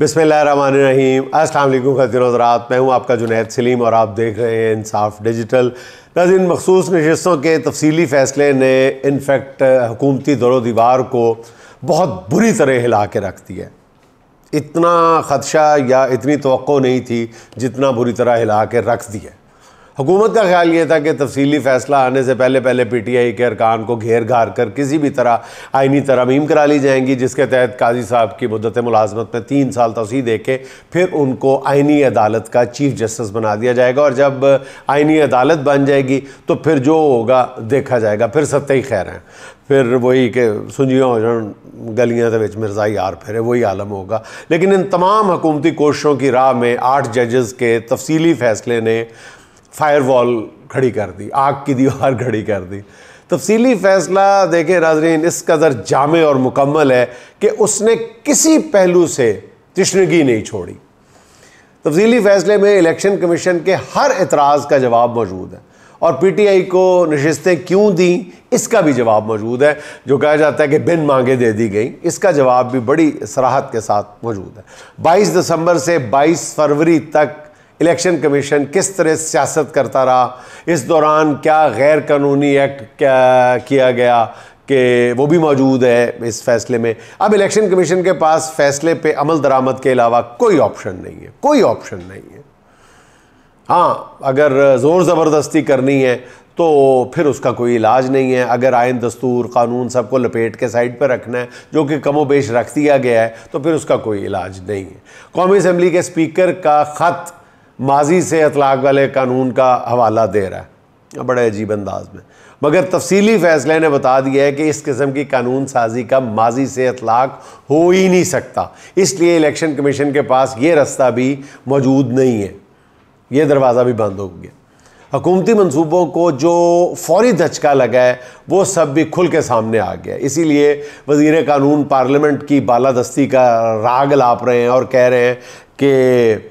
बिसमीम अल्लाम खातिन हजरात मैं हूँ आपका जुनेद सलीम और आप देख रहे हैं इंसाफ डिजिटल नजिन मखसूस नशस्तों के तफसली फ़ैसले ने इनफेक्ट हुकूमती दरो दीवार को बहुत बुरी तरह हिला के रख दिया इतना ख़दशा या इतनी तो नहीं थी जितना बुरी तरह हिला के रख दिया हुकूमत का ख्याल ये था कि तफसीली फैसला आने से पहले पहले पी टी आई के अरकान को घेर घार कर किसी भी तरह आइनी तरमीम करा ली जाएंगी जिसके तहत काजी साहब की मदत मुलाजमत में तीन साल तोसी दे के फिर उनको आइनी अदालत का चीफ जस्टिस बना दिया जाएगा और जब आइनी अदालत बन जाएगी तो फिर जो होगा देखा जाएगा फिर सत्य ही खैर हैं फिर वही कि सुंजियाँ हो जा गलियाँ के बच्चे मिर्जा यार फिर वही आलम होगा लेकिन इन तमाम हकूमती कोशिशों की राह में आठ जजेस के तफसीली फैसले ने फायर वॉल खड़ी कर दी आग की दीवार खड़ी कर दी तफसीली फैसला देखें नाजरीन इस कदर जामे और मुकम्मल है कि उसने किसी पहलू से तश्नगी नहीं छोड़ी तफसीली फैसले में इलेक्शन कमीशन के हर एतराज़ का जवाब मौजूद है और पी टी आई को नशस्तें क्यों दी इसका भी जवाब मौजूद है जो कहा जाता है कि बिन मांगे दे दी गई इसका जवाब भी बड़ी सराहत के साथ मौजूद है बाईस दिसंबर से बाईस फरवरी तक इलेक्शन कमीशन किस तरह सियासत करता रहा इस दौरान क्या गैर कानूनी एक्ट किया गया कि वो भी मौजूद है इस फैसले में अब इलेक्शन कमीशन के पास फैसले पे अमल दरामद के अलावा कोई ऑप्शन नहीं है कोई ऑप्शन नहीं है हाँ अगर ज़ोर ज़बरदस्ती करनी है तो फिर उसका कोई इलाज नहीं है अगर आयन दस्तूर कानून सबको लपेट के साइड पर रखना है जो कि कमो बेश रख दिया गया है तो फिर उसका कोई इलाज नहीं है कौमी असम्बली के स्पीकर का ख़त माजी से अतलाक वाले कानून का हवाला दे रहा है बड़े अजीब अंदाज में मगर तफसीली फैसले ने बता दिया है कि इस किस्म की कानून साजी का माजी से अतलाक हो ही नहीं सकता इसलिए इलेक्शन कमीशन के पास ये रास्ता भी मौजूद नहीं है ये दरवाज़ा भी बंद हो गया हकूमती मनसूबों को जो फौरी धचका लगा है वो सब भी खुल के सामने आ गया इसीलिए वजीर कानून पार्लियामेंट की बाला दस्ती का राग लाप रहे हैं और कह रहे हैं कि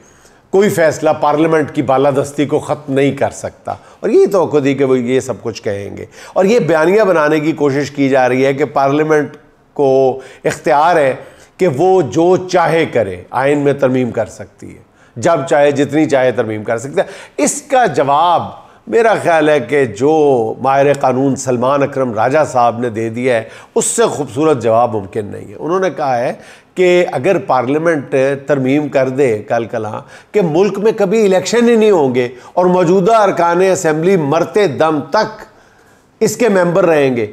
कोई फैसला पार्लियामेंट की बालादस्ती को ख़त्म नहीं कर सकता और यही तो दी कि वो ये सब कुछ कहेंगे और ये बयानियाँ बनाने की कोशिश की जा रही है कि पार्लियामेंट को इख्तियार है कि वो जो चाहे करे आइन में तरमीम कर सकती है जब चाहे जितनी चाहे तरमीम कर सकती है इसका जवाब मेरा ख्याल है कि जो माहिर कानून सलमान अक्रम राजा साहब ने दे दिया है उससे खूबसूरत जवाब मुमकिन नहीं है उन्होंने कहा है कि अगर पार्लियामेंट तरमीम कर दे कल कल कि मुल्क में कभी इलेक्शन ही नहीं होंगे और मौजूदा अरकान असम्बली मरते दम तक इसके मेंबर रहेंगे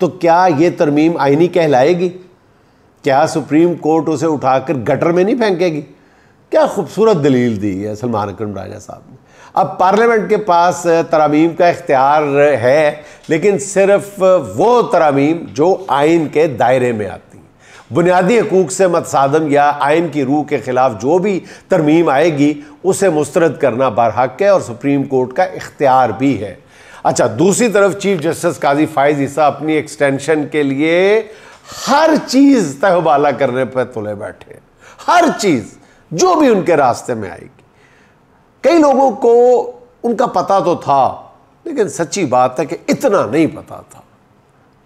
तो क्या ये तरमीम आइनी कहलाएगी क्या सुप्रीम कोर्ट उसे उठाकर गटर में नहीं फेंकेगी क्या खूबसूरत दलील दी है सलमान अक्रम राजा साहब ने अब पार्लियामेंट के पास तरामीम का इख्तियार है लेकिन सिर्फ वो तरामीम जो आइन के दायरे में आती बुनियादी हकूक़ से मतसादम या आयन की रूह के ख़िलाफ़ जो भी तरमीम आएगी उसे मुस्रद करना बरहक है और सुप्रीम कोर्ट का इख्तियार भी है अच्छा दूसरी तरफ चीफ जस्टिस काजी फायज ईसा अपनी एक्सटेंशन के लिए हर चीज़ तहबाला करने पर तुले बैठे हर चीज़ जो भी उनके रास्ते में आएगी कई लोगों को उनका पता तो था लेकिन सच्ची बात है कि इतना नहीं पता था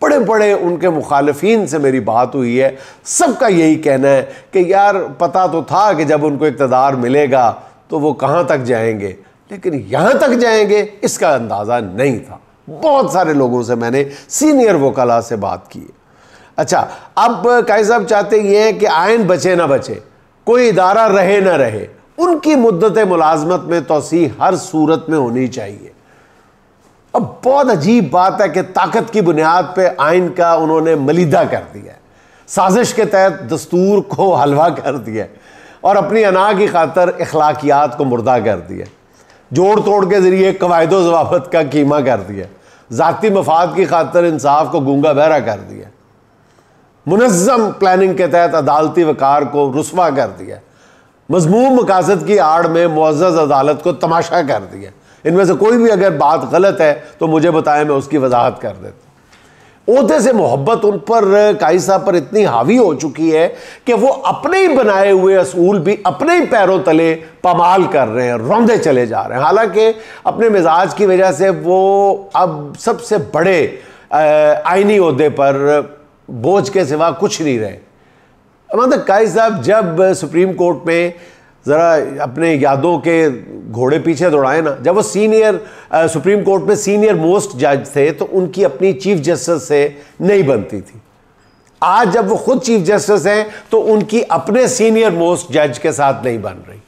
बड़े बड़े उनके मुखालफन से मेरी बात हुई है सबका यही कहना है कि यार पता तो था कि जब उनको इकतदार मिलेगा तो वो कहाँ तक जाएंगे लेकिन यहाँ तक जाएंगे इसका अंदाज़ा नहीं था बहुत सारे लोगों से मैंने सीनियर वकला से बात की है अच्छा अब काय साहब चाहते ये हैं कि आयन बचे ना बचे कोई इदारा रहे ना रहे उनकी मुद्दत मुलाजमत में तोसी हर सूरत में होनी चाहिए अब बहुत अजीब बात है कि ताकत की बुनियाद पे आइन का उन्होंने मलिदा कर दिया साजिश के तहत दस्तूर को हलवा कर दिया और अपनी अना की खातर अखलाकियात को मुर्दा कर दिया जोड़ तोड़ के ज़रिए कवायद जवाबत का कीमा कर दिया ज़ाती मफाद की खातर इंसाफ को गूंगा बहरा कर दिया मुनज़म प्लानिंग के तहत अदालती वकार को रसवा कर दिया मजमूम मकासद की आड़ में मुआज़ अदालत को तमाशा कर दिया इनमें से कोई भी अगर बात गलत है तो मुझे बताएं मैं उसकी वजाहत कर देता ओते से मोहब्बत उन पर काई साहब पर इतनी हावी हो चुकी है कि वो अपने ही बनाए हुए असूल भी अपने ही पैरों तले पमाल कर रहे हैं रौंदे चले जा रहे हैं हालांकि अपने मिजाज की वजह से वो अब सबसे बड़े आइनी अहदे पर बोझ के सिवा कुछ नहीं रहे मतलब काई साहब जब सुप्रीम कोर्ट में ज़रा अपने यादों के घोड़े पीछे दौड़ाएं ना जब वो सीनियर आ, सुप्रीम कोर्ट में सीनियर मोस्ट जज थे तो उनकी अपनी चीफ जस्टिस से नहीं बनती थी आज जब वो खुद चीफ जस्टिस हैं तो उनकी अपने सीनियर मोस्ट जज के साथ नहीं बन रही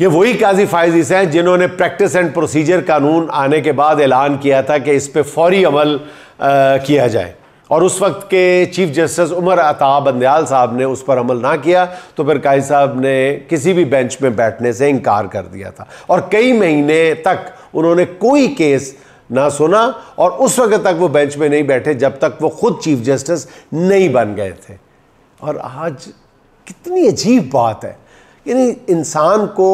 ये वही काजी फाइजिस हैं जिन्होंने प्रैक्टिस एंड प्रोसीजर कानून आने के बाद ऐलान किया था कि इस पर फौरी अमल आ, किया जाए और उस वक्त के चीफ जस्टिस उमर अताब बंदयाल साहब ने उस पर अमल ना किया तो फिर काई साहब ने किसी भी बेंच में बैठने से इनकार कर दिया था और कई महीने तक उन्होंने कोई केस ना सुना और उस वक्त तक वो बेंच में नहीं बैठे जब तक वो खुद चीफ जस्टिस नहीं बन गए थे और आज कितनी अजीब बात है यानी इंसान को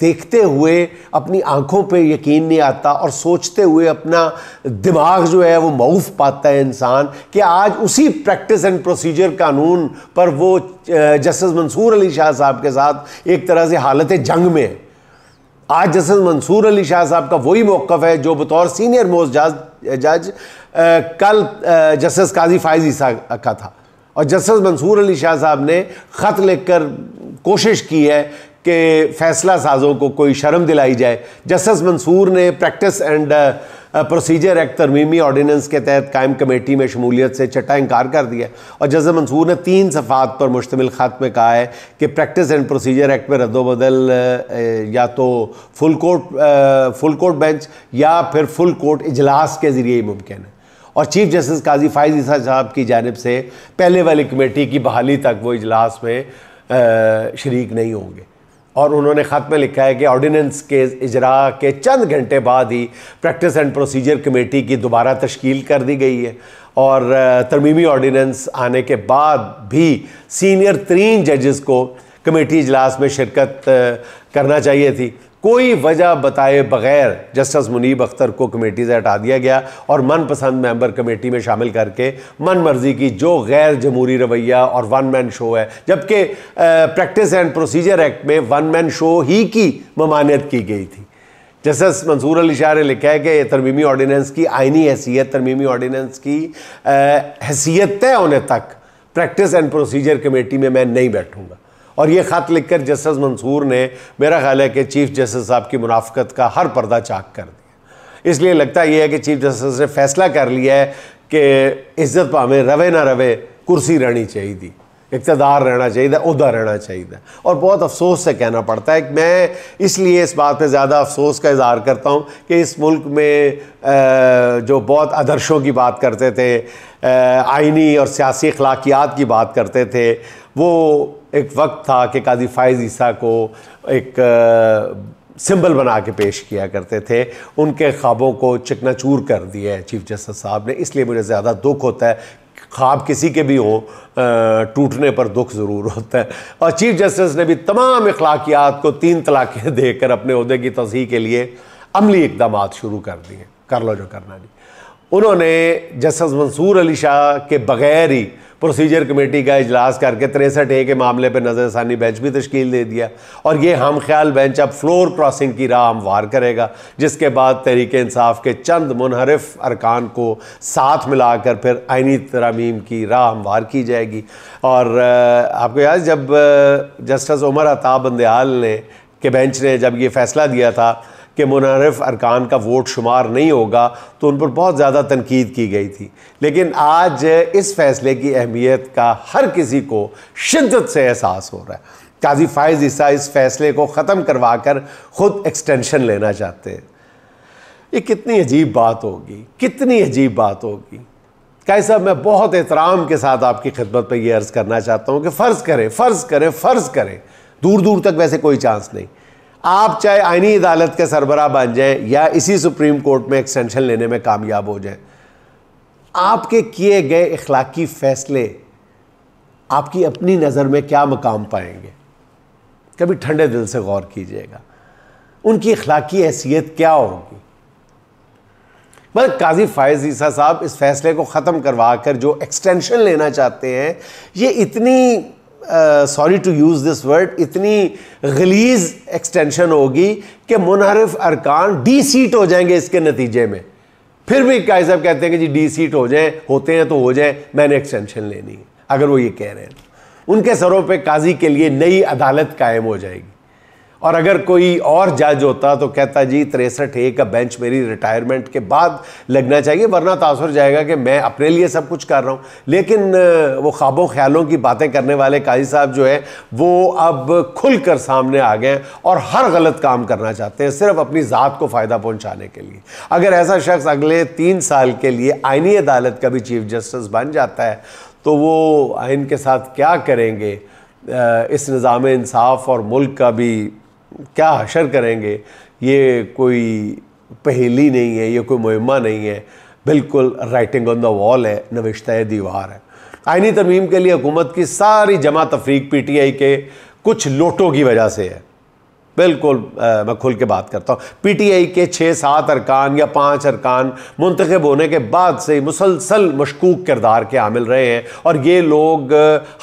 देखते हुए अपनी आंखों पे यकीन नहीं आता और सोचते हुए अपना दिमाग जो है वो मऊफ पाता है इंसान कि आज उसी प्रैक्टिस एंड प्रोसीजर कानून पर वो जस्टिस मंसूर अली शाह साहब के साथ एक तरह से हालत जंग में है आज जस्टिस मंसूर अली शाह साहब का वही मौक़ है जो बतौर सीनियर मोस्ट जज जज कल जस्टिस काजी फायजी साहब का था और जस्टिस मंसूर अली शाह साहब ने ख़त लिखकर कोशिश की है कि फैसला साजों को कोई शर्म दिलाई जाए जस्टिस मंसूर ने प्रैक्टिस एंड प्रोसीजर एक्ट तरमीमी ऑर्डीनेंस के तहत कायम कमेटी में शमूलियत से चट्टा इनकार कर दिया और जस्टिस मंसूर ने तीन सफ़ात पर मुश्तमिल ख़त में कहा है कि प्रैक्टिस एंड प्रोसीजर एक्ट में रद्दबदल या तो full court full court bench या फिर फुल कोर्ट इजलास के ज़रिए ही मुमकिन है और चीफ जस्टिस काजी फायज ईसा साहब की जानब से पहले वाली कमेटी की बहाली तक वो इजलास में शरीक नहीं होंगे और उन्होंने ख़त में लिखा है कि ऑर्डिनेंस के इजरा के चंद घंटे बाद ही प्रैक्टिस एंड प्रोसीजर कमेटी की दोबारा तश्कील कर दी गई है और तरमीमी ऑर्डिनेंस आने के बाद भी सीनियर तरीन जजेस को कमेटी इजलास में शिरकत करना चाहिए थी कोई वजह बताए बगैर जस्टिस मुनीब अख्तर को कमेटी से हटा दिया गया और मनपसंद मेंबर कमेटी में शामिल करके मन मर्जी की जो गैर जमहूरी रवैया और वन मैन शो है जबकि प्रैक्टिस एंड प्रोसीजर एक्ट में वन मैन शो ही की ममानियत की गई थी जस्टिस मंसूर अली शाह ने लिखा है कि तरमीमी ऑर्डीनेंस की आइनी हैसियत तरमीमी ऑर्डीनेंस की हैसियत तय होने तक प्रैक्टिस एंड प्रोसीजर कमेटी में मैं नहीं बैठूंगा और ये ख़त लिखकर जस्टिस मंसूर ने मेरा ख्याल है कि चीफ जस्टिस साहब की मुनाफ्त का हर पर्दा चाक कर दिया इसलिए लगता यह है कि चीफ जस्टिस ने फैसला कर लिया है कि इज्जत भावें रवे ना रवे कुर्सी रहनी चाहिए थी इकतदार रहना चाहिए उदा रहना चाहिए और बहुत अफसोस से कहना पड़ता है कि मैं इसलिए इस बात पे ज़्यादा अफसोस का इजहार करता हूँ कि इस मुल्क में जो बहुत आदर्शों की बात करते थे आइनी और सियासी अखलाकियात की बात करते थे वो एक वक्त था कि काजी फायज़ ईसा को एक सिंबल बना के पेश किया करते थे उनके ख्वाबों को चकनाचूर कर दिया है चीफ जस्टिस साहब ने इसलिए मुझे ज़्यादा दुख होता है ख्वाब किसी के भी हों टूटने पर दुख ज़रूर होता है और चीफ जस्टिस ने भी तमाम अखलाकियात को तीन तलाक़ें देकर अपने अहदे की तोसी के लिए अमली इकदाम शुरू कर दिए कर लो जो करना जी उन्होंने जस्टिस मंसूर अली शाह के बग़ैर ही प्रोसीजर कमेटी का इजलास करके तिरसठ ए के मामले पर नज़रसानी बेंच भी तश्कील दे दिया और ये हम ख्याल बेंच अब फ्लोर क्रॉसिंग की राह हमवार करेगा जिसके बाद तहरीक इंसाफ के चंद मुनहरफ अरकान को साथ मिलाकर फिर आइनी तरामीम की राह हमवार की जाएगी और आपको याद जब जस्टिस उमर अताब बंदयाल ने के बेंच ने जब ये फैसला दिया था कि मुनरफ अरकान का वोट शुमार नहीं होगा तो उन पर बहुत ज़्यादा तनकीद की गई थी लेकिन आज इस फैसले की अहमियत का हर किसी को शिद्दत से एहसास हो रहा है काजी फायज ईसा इस फैसले को ख़त्म करवा कर ख़ुद एक्सटेंशन लेना चाहते हैं ये कितनी अजीब बात होगी कितनी अजीब बात होगी कई साहब मैं बहुत एहतराम के साथ आपकी खिदमत पर यह अर्ज़ करना चाहता हूँ कि फ़र्ज़ करें फ़र्ज़ करें फ़र्ज़ करें दूर दूर तक वैसे कोई चांस नहीं आप चाहे आइनी अदालत के सरबरा बन जाए या इसी सुप्रीम कोर्ट में एक्सटेंशन लेने में कामयाब हो जाए आपके किए गए इखलाकी फैसले आपकी अपनी नज़र में क्या मकाम पाएंगे कभी ठंडे दिल से गौर कीजिएगा उनकी इखलाकी हैसियत क्या होगी मतलब काजी फायज ईसा साहब इस फैसले को ख़त्म करवा कर जो एक्सटेंशन लेना चाहते हैं ये इतनी sorry to use this word इतनी गलीज एक्सटेंशन होगी कि मुनहरफ अरकान डी सीट हो जाएंगे इसके नतीजे में फिर भी काय साहब कहते हैं कि जी डी सीट हो जाए होते हैं तो हो जाए मैंने एक्सटेंशन लेनी है अगर वो ये कह रहे हैं उनके सरों पे काजी के लिए नई अदालत कायम हो जाएगी और अगर कोई और जज होता तो कहता जी तिरसठ ए का बेंच मेरी रिटायरमेंट के बाद लगना चाहिए वरना तासर जाएगा कि मैं अपने लिए सब कुछ कर रहा हूँ लेकिन वो ख्वाबों ख्यालों की बातें करने वाले काजी साहब जो है वो अब खुल कर सामने आ गए और हर गलत काम करना चाहते हैं सिर्फ अपनी ज़ात को फ़ायदा पहुँचाने के लिए अगर ऐसा शख्स अगले तीन साल के लिए आइनी अदालत का भी चीफ जस्टिस बन जाता है तो वो आइन के साथ क्या करेंगे इस निज़ाम इंसाफ और मुल्क का भी क्या हशर करेंगे ये कोई पहेली नहीं है ये कोई मुहिमा नहीं है बिल्कुल राइटिंग ऑन द वॉल है नविश्त दीवार है आइनी तरमीम के लिए हुकूमत की सारी जमा तफरीक आई के कुछ लोटों की वजह से है बिल्कुल मैं खुल के बात करता हूँ पी टी आई के छः सात अरकान या पाँच अरकान मुंतखब होने के बाद से मुसलसल मशकूक किरदार के हामिल रहे हैं और ये लोग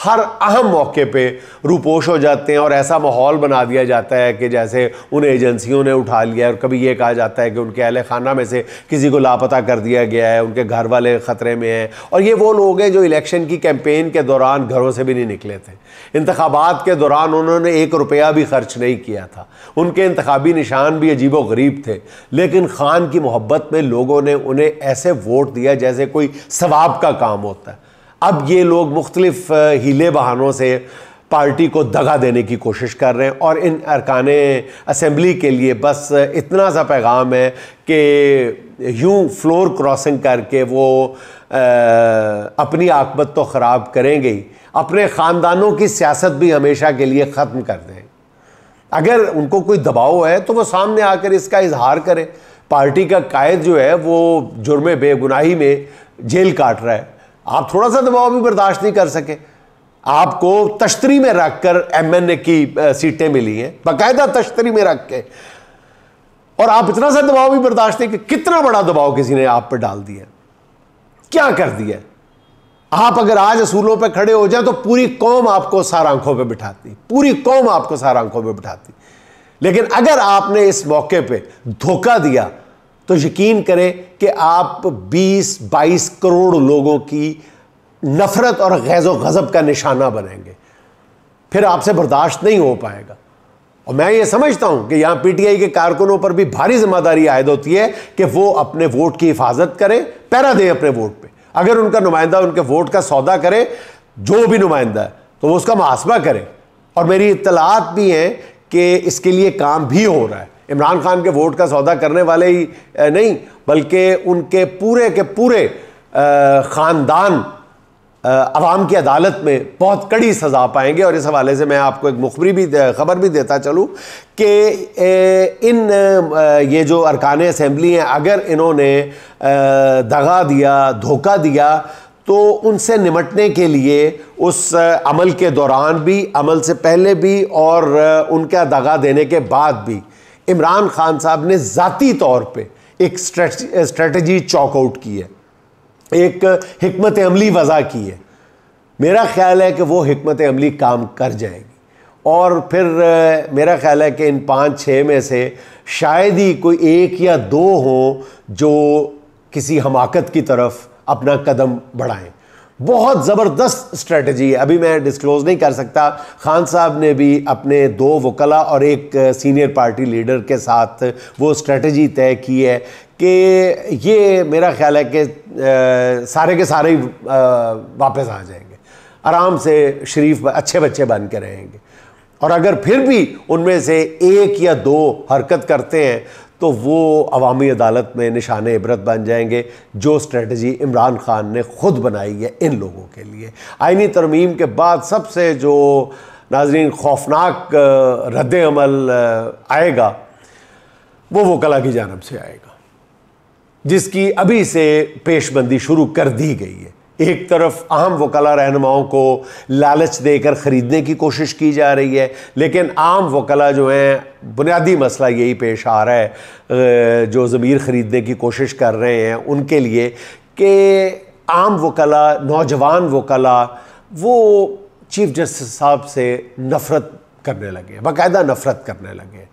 हर अहम मौके पर रूपोश हो जाते हैं और ऐसा माहौल बना दिया जाता है कि जैसे उन एजेंसियों ने उठा लिया और कभी ये कहा जाता है कि उनके अहल खाना में से किसी को लापता कर दिया गया है उनके घर वाले ख़तरे में हैं और ये वो लोग हैं जो इलेक्शन की कैंपेन के दौरान घरों से भी नहीं निकले थे इंतबात के दौरान उन्होंने एक रुपया भी खर्च नहीं किया था था उनके इंतबी निशान भी अजीब व गरीब थे लेकिन ख़ान की मोहब्बत में लोगों ने उन्हें ऐसे वोट दिया जैसे कोई सवाब का काम होता है अब ये लोग मुख्तलिफ हीले बहानों से पार्टी को दगा देने की कोशिश कर रहे हैं और इन अरकान असम्बली के लिए बस इतना सा पैगाम है कि यूं फ्लोर क्रॉसिंग करके वो आ, अपनी आकबत तो ख़राब करेंगे ही अपने ख़ानदानों की सियासत भी हमेशा के लिए ख़त्म कर दें अगर उनको कोई दबाव है तो वो सामने आकर इसका इजहार करें पार्टी का कायद जो है वो जुर्मे बेगुनाही में जेल काट रहा है आप थोड़ा सा दबाव भी बर्दाश्त नहीं कर सके आपको तश्तरी में रख कर एम एन ए की सीटें मिली हैं बाकायदा तश्तरी में रख के और आप इतना सा दबाव भी बर्दाश्त नहीं कि कितना बड़ा दबाव किसी ने आप पर डाल दिया क्या कर दिया आप अगर आज असूलों पर खड़े हो जाए तो पूरी कौम आपको सार आंखों पर बिठाती पूरी कौम आपको सार आंखों पर बिठाती लेकिन अगर आपने इस मौके पर धोखा दिया तो यकीन करें कि आप 20-22 करोड़ लोगों की नफरत और गैज़ो गज़ब का निशाना बनेंगे फिर आपसे बर्दाश्त नहीं हो पाएगा और मैं ये समझता हूं कि यहाँ पीटीआई के कारकुनों पर भी भारी जिम्मेदारी आयद होती है कि वो अपने वोट की हिफाजत करें पैरा दें अपने वोट पे अगर उनका नुमाइंदा उनके वोट का सौदा करे जो भी नुमाइंदा है तो वो उसका मुआसबा करे और मेरी इतलात भी हैं कि इसके लिए काम भी हो रहा है इमरान खान के वोट का सौदा करने वाले ही नहीं बल्कि उनके पूरे के पूरे ख़ानदान आवाम की अदालत में बहुत कड़ी सज़ा पाएंगे और इस हवाले से मैं आपको एक मुखबरी भी ख़बर भी देता चलूँ कि इन ये जो अरकान असम्बली हैं अगर इन्होंने दगा दिया धोखा दिया तो उनसे निमटने के लिए उस अमल के दौरान भी अमल से पहले भी और उनका दगा देने के बाद भी इमरान खान साहब ने ज़ाती तौर पर एक स्ट्रेटजी चॉकआउट की है एक हमत अमली वज़ा की है मेरा ख्याल है कि वो हमत अमली काम कर जाएगी और फिर मेरा ख्याल है कि इन पाँच छः में से शायद ही कोई एक या दो हों जो किसी हमाकत की तरफ अपना कदम बढ़ाएं बहुत ज़बरदस्त स्ट्रेटजी है अभी मैं डिस्क्लोज़ नहीं कर सकता खान साहब ने भी अपने दो वकला और एक सीनियर पार्टी लीडर के साथ वो स्ट्रेटजी तय की है कि ये मेरा ख्याल है कि सारे के सारे ही वापस आ जाएंगे आराम से शरीफ अच्छे बच्चे बन के रहेंगे और अगर फिर भी उनमें से एक या दो हरकत करते हैं तो वो अवामी अदालत में निशान इबरत बन जाएंगे जो स्ट्रेटजी इमरान ख़ान ने ख़ुद बनाई है इन लोगों के लिए आइनी तरमीम के बाद सबसे जो नाजरीन खौफनाक रद्द अमल आएगा वो वकला की जानब से आएगा जिसकी अभी से पेशबंदी शुरू कर दी गई है एक तरफ आम वकला रहनुमाओं को लालच देकर ख़रीदने की कोशिश की जा रही है लेकिन आम वकला जो हैं बुनियादी मसला यही पेश आ रहा है जो ज़मीर ख़रीदने की कोशिश कर रहे हैं उनके लिए कि आम वकला नौजवान वकला वो चीफ़ जस्टिस साहब से नफ़रत करने लगे बाकायदा नफ़रत करने लगे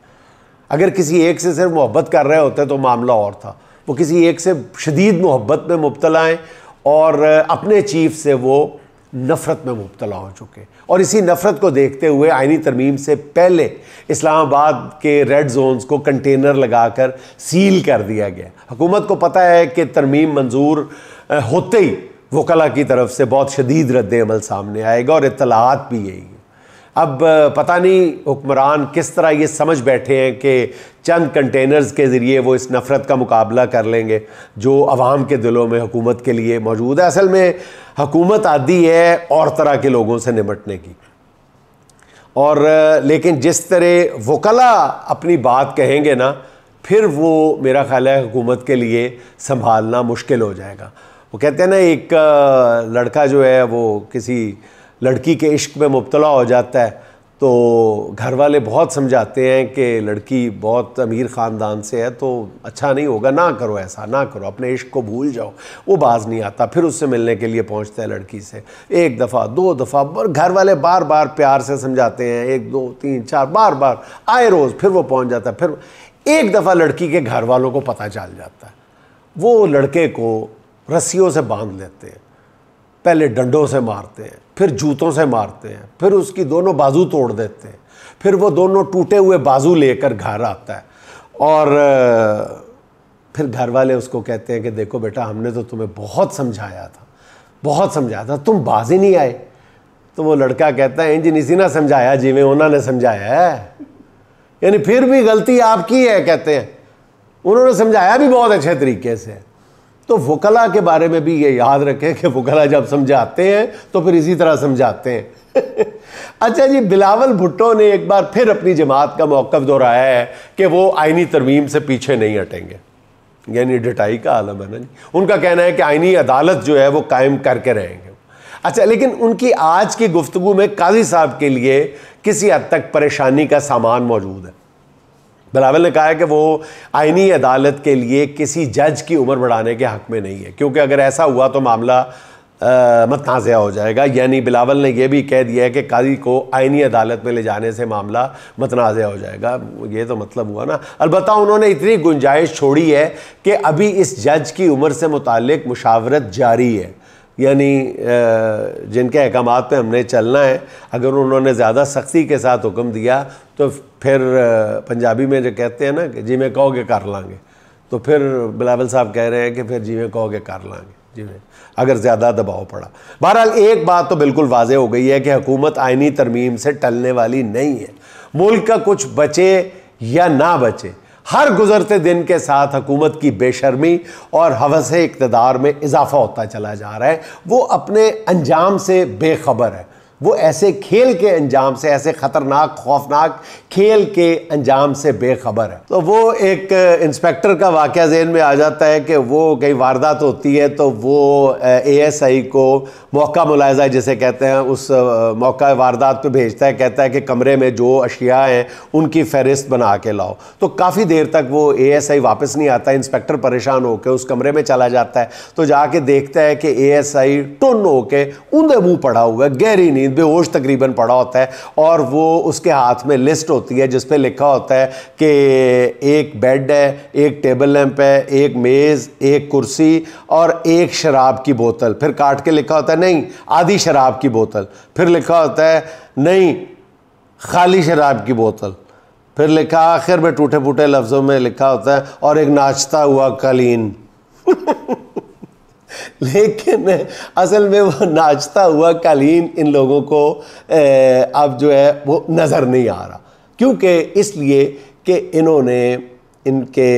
अगर किसी एक से सिर्फ मोहब्बत कर रहे होते तो मामला और था वो किसी एक से शदीद मोहब्बत में मुबतला हैं और अपने चीफ से वो नफ़रत में मुबतला हो चुके और इसी नफ़रत को देखते हुए आइनी तरमीम से पहले इस्लामाबाद के रेड जोनस को कंटेनर लगा कर सील कर दिया गया हुकूमत को पता है कि तरमीम मंजूर होते ही वकला की तरफ से बहुत शदीद रद्द अमल सामने आएगा और इतलात भी यही है अब पता नहीं हुक्मरान किस तरह ये समझ बैठे हैं कि चंद कंटेनर्स के ज़रिए वो इस नफ़रत का मुकाबला कर लेंगे जो आवाम के दिलों में हुकूमत के लिए मौजूद है असल में हुकूमत आदि है और तरह के लोगों से निमटने की और लेकिन जिस तरह वकला अपनी बात कहेंगे ना फिर वो मेरा ख्याल है हुकूमत के लिए संभालना मुश्किल हो जाएगा वो कहते हैं ना एक लड़का जो है वो किसी लड़की के इश्क में मुबतला हो जाता है तो घर वाले बहुत समझाते हैं कि लड़की बहुत अमीर ख़ानदान से है तो अच्छा नहीं होगा ना करो ऐसा ना करो अपने इश्क को भूल जाओ वो बाज नहीं आता फिर उससे मिलने के लिए पहुंचता है लड़की से एक दफ़ा दो दफ़ा और घर वाले बार बार प्यार से समझाते हैं एक दो तीन चार बार बार आए रोज़ फिर वो पहुँच जाता है फिर एक दफ़ा लड़की के घर वालों को पता चल जाता है वो लड़के को रस्सियों से बांध लेते हैं पहले डंडों से मारते हैं फिर जूतों से मारते हैं फिर उसकी दोनों बाजू तोड़ देते हैं फिर वो दोनों टूटे हुए बाजू लेकर घर आता है और फिर घर वाले उसको कहते हैं कि देखो बेटा हमने तो तुम्हें बहुत समझाया था बहुत समझाया था तुम बाजी नहीं आए तो वो लड़का कहता है इंजन इसी ना समझाया जिमें उन्होंने समझाया है यानी फिर भी गलती आपकी है कहते हैं उन्होंने समझाया भी बहुत अच्छे तरीके से तो वकला के बारे में भी ये याद रखें कि वकला जब समझाते हैं तो फिर इसी तरह समझाते हैं अच्छा जी बिलावल भुट्टो ने एक बार फिर अपनी जमात का मौक़ दोहराया है कि वो आइनी तरमीम से पीछे नहीं हटेंगे यानी डिटाई का आलम है ना जी उनका कहना है कि आइनी अदालत जो है वो कायम करके रहेंगे अच्छा लेकिन उनकी आज की गुफ्तु में काजी साहब के लिए किसी हद तक परेशानी का सामान मौजूद है बिलावल ने कहा है कि वो आइनी अदालत के लिए किसी जज की उम्र बढ़ाने के हक़ में नहीं है क्योंकि अगर ऐसा हुआ तो मामला मतनाज़ हो जाएगा यानी बिलावल ने यह भी कह दिया है कि काजी को आइनी अदालत में ले जाने से मामला मतनाज़ हो जाएगा ये तो मतलब हुआ ना अलबत् उन्होंने इतनी गुंजाइश छोड़ी है कि अभी इस जज की उम्र से मुतल मुशावरत जारी है यानी जिनके अहकाम पे हमने चलना है अगर उन्होंने ज़्यादा सख्ती के साथ हुक्म दिया तो फिर पंजाबी में जो कहते हैं ना कि जी में कहोगे कर लांगे तो फिर बिलावल साहब कह रहे हैं कि फिर जी में कहोगे कर लांगे जी में अगर ज़्यादा दबाव पड़ा बहरहाल एक बात तो बिल्कुल वाज हो गई है कि हुकूमत आइनी तरमीम से टलने वाली नहीं है मुल्क का कुछ बचे या ना बचे हर गुजरते दिन के साथ हुकूमत की बेशर्मी और हवस इकतदार में इजाफा होता चला जा रहा है वो अपने अंजाम से बेखबर है वो ऐसे खेल के अंजाम से ऐसे ख़तरनाक खौफनाक खेल के अंजाम से बेखबर है तो वो एक इंस्पेक्टर का वाक़ जहन में आ जाता है कि वो कई वारदात होती है तो वो एएसआई एस आई को मौका मुलायजा जिसे कहते हैं उस मौका वारदात पे भेजता है कहता है कि कमरे में जो अशिया हैं उनकी फहरिस्त बना के लाओ तो काफ़ी देर तक वो ए एस आई वापस नहीं आता इंस्पेक्टर परेशान होकर उस कमरे में चला जाता है तो जाके देखता है कि ए एस आई टुन होके उंधे मुँह पड़ा हुआ है गहरी नींद पे बेहोश तकरीबन पड़ा होता है और वो उसके हाथ में लिस्ट होती है जिस पे लिखा होता है कि एक बेड है एक टेबल लैंप है एक मेज़ एक कुर्सी और एक शराब की बोतल फिर काट के लिखा होता है नहीं आधी शराब की बोतल फिर लिखा होता है नहीं खाली शराब की बोतल फिर लिखा आखिर में टूटे फूटे लफ्ज़ों में लिखा होता है और एक नाचता हुआ कलीन लेकिन असल में वो नाचता हुआ कालीन इन लोगों को अब जो है वो नज़र नहीं आ रहा क्योंकि इसलिए कि इन्होंने इनके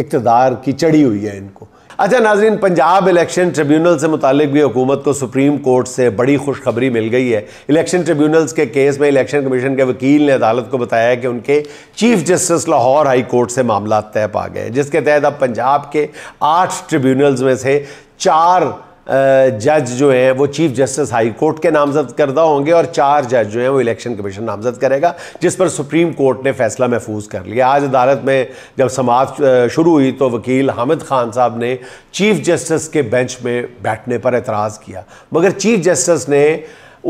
इकतदार की चढ़ी हुई है इनको अच्छा नाजरीन पंजाब इलेक्शन ट्रिब्यूनल से मुतल भी हुकूमत को सुप्रीम कोर्ट से बड़ी खुशखबरी मिल गई है इलेक्शन ट्रिब्यूनल्स के केस में इलेक्शन कमीशन के वकील ने अदालत को बताया कि उनके chief justice Lahore high court से मामला तय पा गए जिसके तहत अब पंजाब के आठ ट्रिब्यूनल्स में से चार जज जो हैं वो चीफ जस्टिस हाई कोर्ट के नामजद करदा होंगे और चार जज जो हैं वो इलेक्शन कमीशन नामजद करेगा जिस पर सुप्रीम कोर्ट ने फैसला महफूज कर लिया आज अदालत में जब समाप्त शुरू हुई तो वकील हामिद खान साहब ने चीफ जस्टिस के बेंच में बैठने पर एतराज़ किया मगर चीफ जस्टिस ने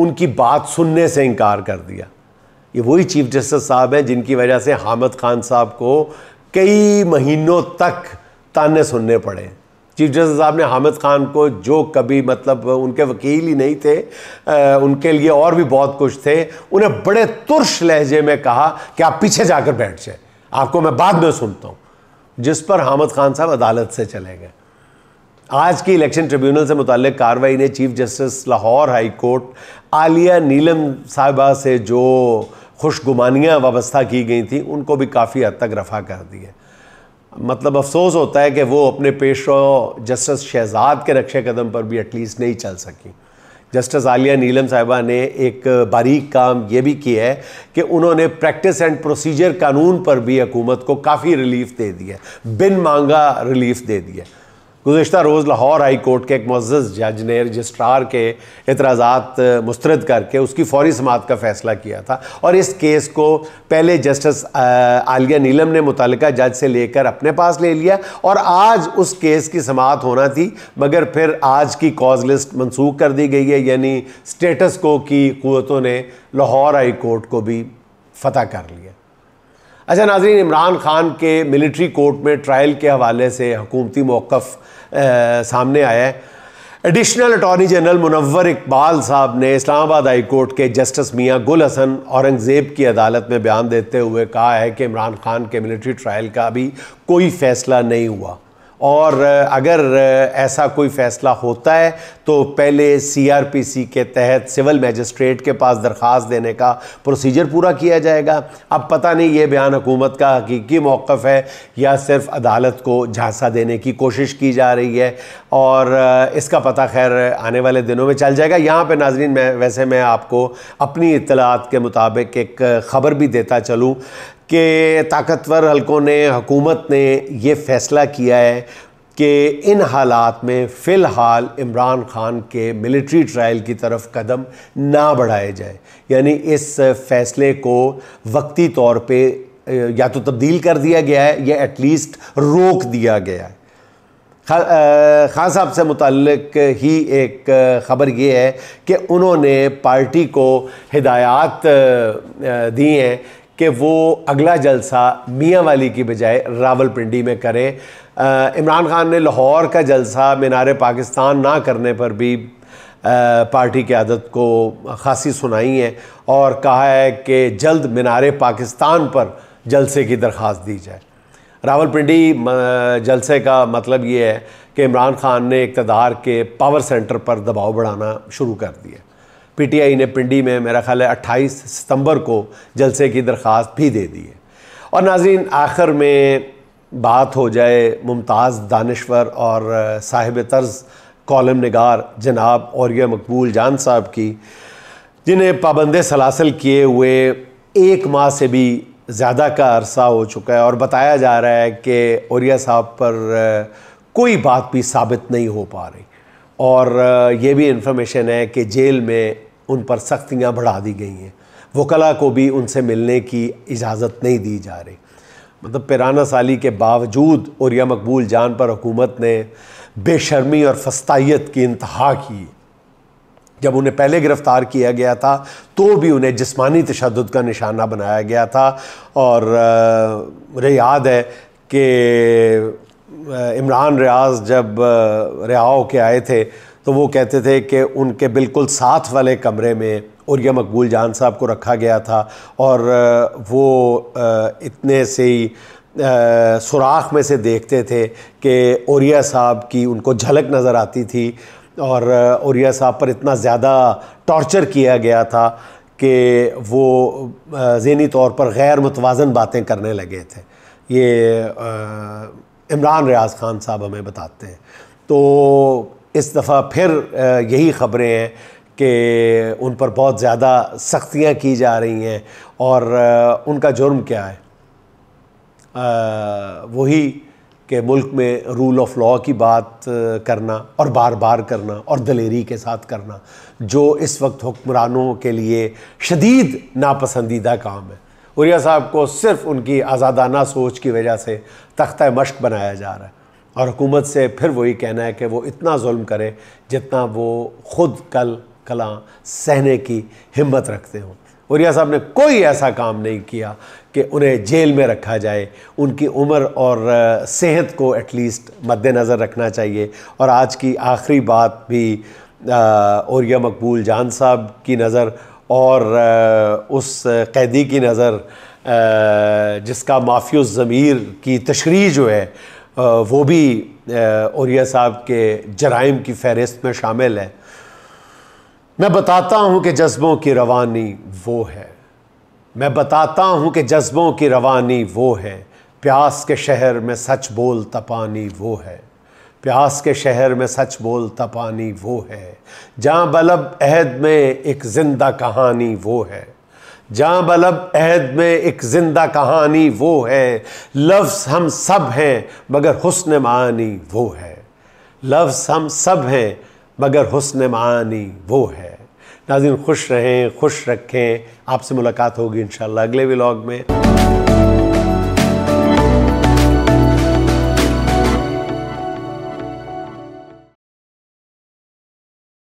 उनकी बात सुनने से इनकार कर दिया ये वही चीफ जस्टिस साहब हैं जिनकी वजह से हामिद खान साहब को कई महीनों तक ताने सुनने पड़े चीफ जस्टिस साहब ने हामिद खान को जो कभी मतलब उनके वकील ही नहीं थे आ, उनके लिए और भी बहुत कुछ थे उन्हें बड़े तुर्श लहजे में कहा कि आप पीछे जाकर बैठ जाए आपको मैं बाद में सुनता हूँ जिस पर हामिद खान साहब अदालत से चले गए आज की इलेक्शन ट्रिब्यूनल से मुतक कार्रवाई ने chief justice Lahore high court Aalia Neelum साहिबा से जो खुशगुमानियाँ वाबस्ता की गई थी उनको भी काफ़ी हद तक रफा कर दी है मतलब अफसोस होता है कि वो अपने पेशो जस्टिस शहजाद के रक्षे कदम पर भी एटलीस्ट नहीं चल सकी जस्टिस आलिया नीलम साहिबा ने एक बारीक काम ये भी किया है कि उन्होंने प्रैक्टिस एंड प्रोसीजर कानून पर भी हुकूमत को काफ़ी रिलीफ दे दी है बिन मांगा रिलीफ दे दिया है गुजशत रोज़ लाहौर हाई कोर्ट के एक मज्ज़ जज ने रजिस्ट्रार के एतराज़ा मुस्रद करके उसकी फौरी समात का फ़ैसला किया था और इस केस को पहले जस्टिस आलिया नीलम ने मुतल जज से लेकर अपने पास ले लिया और आज उस केस की समात होना थी मगर फिर आज की कॉज लिस्ट मनसूख कर दी गई है यानी स्टेटस को की क़वतों ने लाहौर हाई कोर्ट को भी फतह कर लिया अच्छा नाजरीन इमरान खान के मिलिट्री कोर्ट में ट्रायल के हवाले से हकूमती मौक़ सामने आया है additional attorney general Munawar Iqbal साहब ने इस्लामाबाद हाई कोर्ट के जस्टिस मियाँ गुल हसन औरंगज़ेब की अदालत में बयान देते हुए कहा है कि इमरान खान के मिलिट्री ट्रायल का अभी कोई फ़ैसला नहीं हुआ और अगर ऐसा कोई फैसला होता है तो पहले सीआरपीसी के तहत सिविल मजिस्ट्रेट के पास दरख्वास्त देने का प्रोसीजर पूरा किया जाएगा अब पता नहीं ये बयान हुकूमत का हकीकी मौक़ है या सिर्फ अदालत को झांसा देने की कोशिश की जा रही है और इसका पता खैर आने वाले दिनों में चल जाएगा यहाँ पर नाजरीन मैं वैसे मैं आपको अपनी इतलात के मुताबिक एक ख़बर भी देता चलूँ कि ताकतवर हलकों ने हुकूमत ने ये फ़ैसला किया है कि इन हालात में फ़िलहाल इमरान ख़ान के मिलिट्री ट्रायल की तरफ कदम ना बढ़ाए जाए यानी इस फ़ैसले को वक्ती तौर पे या तो तब्दील कर दिया गया है या एटलीस्ट रोक दिया गया है खा, खान साहब से मुतक ही एक ख़बर ये है कि उन्होंने पार्टी को हिदायत दी हैं कि वो अगला जलसा मियाँ वाली की बजाय रावलपिंडी में करें इमरान खान ने लाहौर का जलसा मीनार पाकिस्तान ना करने पर भी पार्टी की आदत को खासी सुनाई है और कहा है कि जल्द मीनार पाकिस्तान पर जलसे की दरख्वास्त दी जाए रावलपिंडी जलसे का मतलब ये है कि इमरान खान ने इकतदार के पावर सेंटर पर दबाव बढ़ाना शुरू कर दिया पीटीआई ने पिंडी में मेरा ख्याल है अट्ठाईस सितंबर को जलसे की दरख्वास्त भी दे दी है और नाजीन आखिर में बात हो जाए मुमताज़ दानश्वर और साहिब तर्ज कॉलम नगार जनाब और मकबूल जान साहब की जिन्हें पाबंद सलासल किए हुए एक माह से भी ज़्यादा का अरसा हो चुका है और बताया जा रहा है कि और साहब पर कोई बात भी साबित नहीं हो पा रही और ये भी इन्फॉर्मेशन है कि जेल में उन पर सख्तियाँ बढ़ा दी गई हैं वकला को भी उनसे मिलने की इजाज़त नहीं दी जा रही मतलब पिराना साली के बावजूद और यह मकबूल जान पर हुकूमत ने बेशर्मी और फस्ताइत की इंतहा की जब उन्हें पहले गिरफ़्तार किया गया था तो भी उन्हें जिस्मानी तशद का निशाना बनाया गया था और मुझे याद है कि इमरान रियाज जब रिहा के आए थे तो वो कहते थे कि उनके बिल्कुल साथ वाले कमरे में और यह मकबूल जान साहब को रखा गया था और वो इतने से ही सुराख में से देखते थे कि औरिया साहब की उनको झलक नज़र आती थी और ओरिया साहब पर इतना ज़्यादा टॉर्चर किया गया था कि वो ज़हनी तौर पर गैर मुतवाजन बातें करने लगे थे ये इमरान रियाज खान साहब हमें बताते हैं तो इस दफ़ा फिर यही ख़बरें हैं कि उन पर बहुत ज़्यादा सख्तियाँ की जा रही हैं और उनका जुर्म क्या है वही कि मुल्क में रूल ऑफ लॉ की बात करना और बार बार करना और दलेरी के साथ करना जो इस वक्त हुक्मरानों के लिए शदीद नापसंदीदा काम है उरिया साहब को सिर्फ उनकी आज़ादाना सोच की वजह से तख्त मश्क बनाया जा रहा है और हुकूमत से फिर वही कहना है कि वो इतना जुल्म करे जितना वो ख़ुद कल कला सहने की हिम्मत रखते हों उरिया साहब ने कोई ऐसा काम नहीं किया कि उन्हें जेल में रखा जाए उनकी उम्र और सेहत को एटलीस्ट मद्देनज़र रखना चाहिए और आज की आखिरी बात भी और मकबूल जान साहब की नज़र और उस कैदी की नज़र जिसका माफी ज़मीर की तशरी जो है वो भी और साहब के जराइम की फहरिस्त में शामिल है मैं बताता हूँ कि जज्बों की रवानी वो है मैं बताता हूँ कि जज्बों की रवानी वो है प्यास के शहर में सच बोल तपानी वो है प्यास के शहर में सच बोलता पानी वो है जहाँ बलब अहद में एक ज़िंदा कहानी वो है जहाँ बलब अहद में एक ज़िंदा कहानी वो है लफ्ज़ हम सब हैं मगर हुस्न मानी वो है लफ्ज़ हम सब हैं मगर हुस्न मानी वो है नाजिन खुश रहें खुश रखें आपसे मुलाकात होगी इन अगले व्लॉग में